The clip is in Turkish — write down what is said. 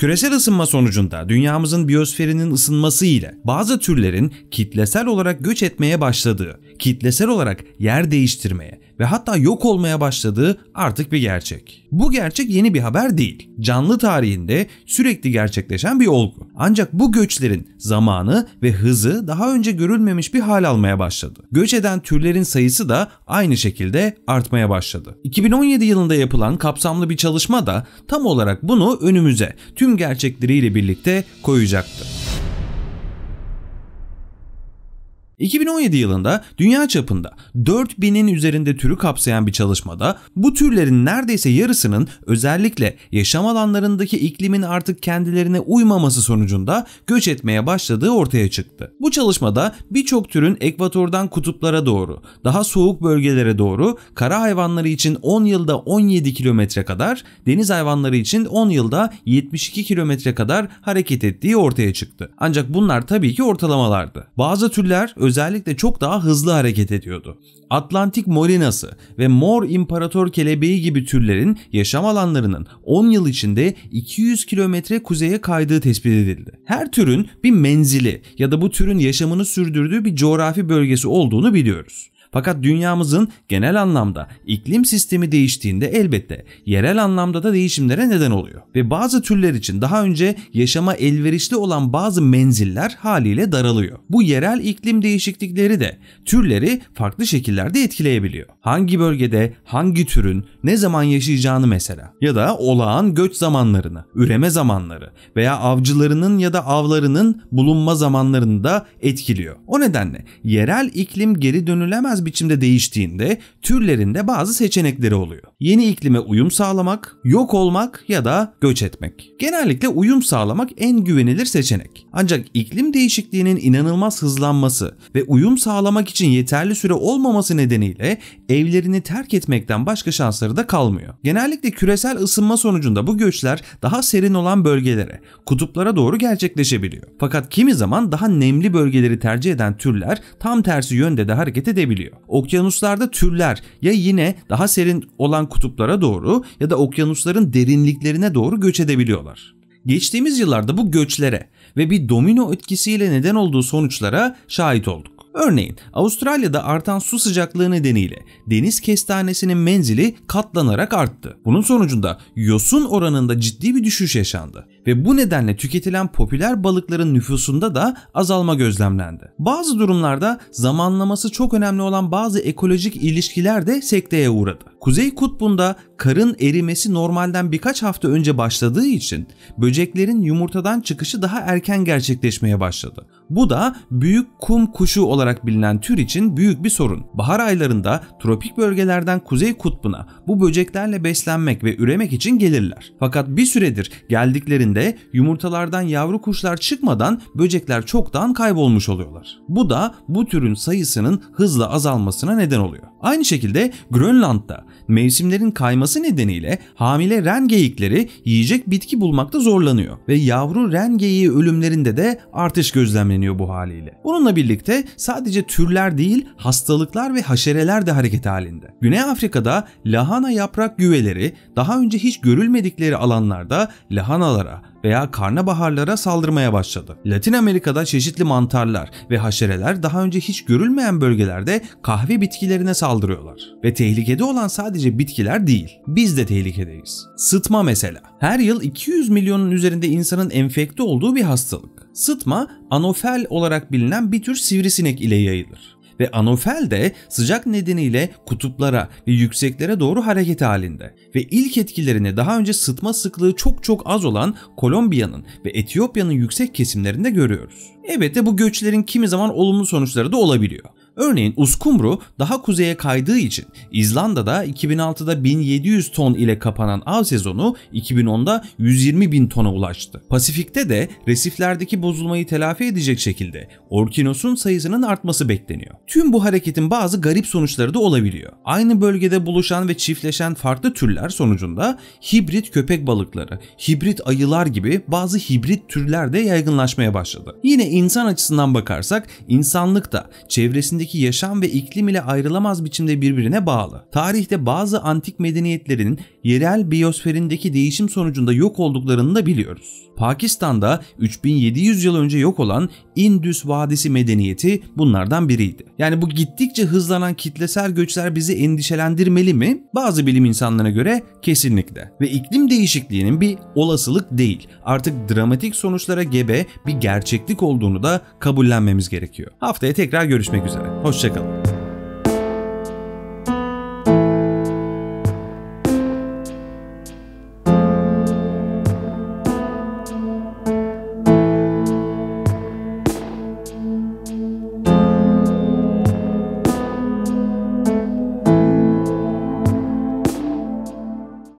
Küresel ısınma sonucunda dünyamızın biyosferinin ısınması ile bazı türlerin kitlesel olarak göç etmeye başladığı, kitlesel olarak yer değiştirmeye ve hatta yok olmaya başladığı artık bir gerçek. Bu gerçek yeni bir haber değil. Canlı tarihinde sürekli gerçekleşen bir olgu. Ancak bu göçlerin zamanı ve hızı daha önce görülmemiş bir hal almaya başladı. Göç eden türlerin sayısı da aynı şekilde artmaya başladı. 2017 yılında yapılan kapsamlı bir çalışma da tam olarak bunu önümüze tüm gerçekleriyle birlikte koyacaktı. 2017 yılında dünya çapında 4000'in üzerinde türü kapsayan bir çalışmada bu türlerin neredeyse yarısının özellikle yaşam alanlarındaki iklimin artık kendilerine uymaması sonucunda göç etmeye başladığı ortaya çıktı. Bu çalışmada birçok türün ekvatordan kutuplara doğru, daha soğuk bölgelere doğru kara hayvanları için 10 yılda 17 kilometre kadar, deniz hayvanları için 10 yılda 72 kilometre kadar hareket ettiği ortaya çıktı. Ancak bunlar tabii ki ortalamalardı. Bazı türler özellikle çok daha hızlı hareket ediyordu. Atlantik morinası ve mor imparator kelebeği gibi türlerin yaşam alanlarının 10 yıl içinde 200 kilometre kuzeye kaydığı tespit edildi. Her türün bir menzili ya da bu türün yaşamını sürdürdüğü bir coğrafi bölgesi olduğunu biliyoruz. Fakat dünyamızın genel anlamda iklim sistemi değiştiğinde elbette yerel anlamda da değişimlere neden oluyor. Ve bazı türler için daha önce yaşama elverişli olan bazı menziller haliyle daralıyor. Bu yerel iklim değişiklikleri de türleri farklı şekillerde etkileyebiliyor. Hangi bölgede hangi türün ne zaman yaşayacağını mesela ya da olağan göç zamanlarını, üreme zamanları veya avcılarının ya da avlarının bulunma zamanlarını da etkiliyor. O nedenle yerel iklim geri dönülemez görünmez biçimde değiştiğinde türlerinde bazı seçenekleri oluyor. Yeni iklime uyum sağlamak, yok olmak ya da göç etmek. Genellikle uyum sağlamak en güvenilir seçenek. Ancak iklim değişikliğinin inanılmaz hızlanması ve uyum sağlamak için yeterli süre olmaması nedeniyle evlerini terk etmekten başka şansları da kalmıyor. Genellikle küresel ısınma sonucunda bu göçler daha serin olan bölgelere, kutuplara doğru gerçekleşebiliyor. Fakat kimi zaman daha nemli bölgeleri tercih eden türler tam tersi yönde de hareket edebiliyor geliyor. Okyanuslarda türler ya yine daha serin olan kutuplara doğru ya da okyanusların derinliklerine doğru göç edebiliyorlar. Geçtiğimiz yıllarda bu göçlere ve bir domino etkisiyle neden olduğu sonuçlara şahit olduk. Örneğin Avustralya'da artan su sıcaklığı nedeniyle deniz kestanesinin menzili katlanarak arttı. Bunun sonucunda yosun oranında ciddi bir düşüş yaşandı ve bu nedenle tüketilen popüler balıkların nüfusunda da azalma gözlemlendi. Bazı durumlarda zamanlaması çok önemli olan bazı ekolojik ilişkiler de sekteye uğradı. Kuzey kutbunda karın erimesi normalden birkaç hafta önce başladığı için böceklerin yumurtadan çıkışı daha erken gerçekleşmeye başladı. Bu da büyük kum kuşu olarak bilinen tür için büyük bir sorun. Bahar aylarında tropik bölgelerden kuzey kutbuna bu böceklerle beslenmek ve üremek için gelirler. Fakat bir süredir geldiklerini halinde yumurtalardan yavru kuşlar çıkmadan böcekler çoktan kaybolmuş oluyorlar. Bu da bu türün sayısının hızla azalmasına neden oluyor. Aynı şekilde Grönland'da mevsimlerin kayması nedeniyle hamile ren geyikleri yiyecek bitki bulmakta zorlanıyor ve yavru ren geyiği ölümlerinde de artış gözlemleniyor bu haliyle. Bununla birlikte sadece türler değil hastalıklar ve haşereler de hareket halinde. Güney Afrika'da lahana yaprak güveleri daha önce hiç görülmedikleri alanlarda lahanalara, veya karnabaharlara saldırmaya başladı. Latin Amerika'da çeşitli mantarlar ve haşereler daha önce hiç görülmeyen bölgelerde kahve bitkilerine saldırıyorlar. Ve tehlikede olan sadece bitkiler değil, biz de tehlikedeyiz. Sıtma mesela. Her yıl 200 milyonun üzerinde insanın enfekte olduğu bir hastalık. Sıtma, anofel olarak bilinen bir tür sivrisinek ile yayılır ve anofel de sıcak nedeniyle kutuplara ve yükseklere doğru hareket halinde ve ilk etkilerini daha önce sıtma sıklığı çok çok az olan Kolombiya'nın ve Etiyopya'nın yüksek kesimlerinde görüyoruz. Evet de bu göçlerin kimi zaman olumlu sonuçları da olabiliyor. Örneğin uskumru daha kuzeye kaydığı için İzlanda'da 2006'da 1700 ton ile kapanan av sezonu 2010'da 120 bin tona ulaştı. Pasifik'te de resiflerdeki bozulmayı telafi edecek şekilde orkinosun sayısının artması bekleniyor. Tüm bu hareketin bazı garip sonuçları da olabiliyor. Aynı bölgede buluşan ve çiftleşen farklı türler sonucunda hibrit köpek balıkları, hibrit ayılar gibi bazı hibrit türler de yaygınlaşmaya başladı. Yine insan açısından bakarsak insanlık da çevresinde içindeki yaşam ve iklim ile ayrılamaz biçimde birbirine bağlı. Tarihte bazı antik medeniyetlerin yerel biyosferindeki değişim sonucunda yok olduklarını da biliyoruz. Pakistan'da 3700 yıl önce yok olan Indus Vadisi medeniyeti bunlardan biriydi. Yani bu gittikçe hızlanan kitlesel göçler bizi endişelendirmeli mi? Bazı bilim insanlarına göre kesinlikle. Ve iklim değişikliğinin bir olasılık değil, artık dramatik sonuçlara gebe bir gerçeklik olduğunu da kabullenmemiz gerekiyor. Haftaya tekrar görüşmek üzere. Hoşçakalın.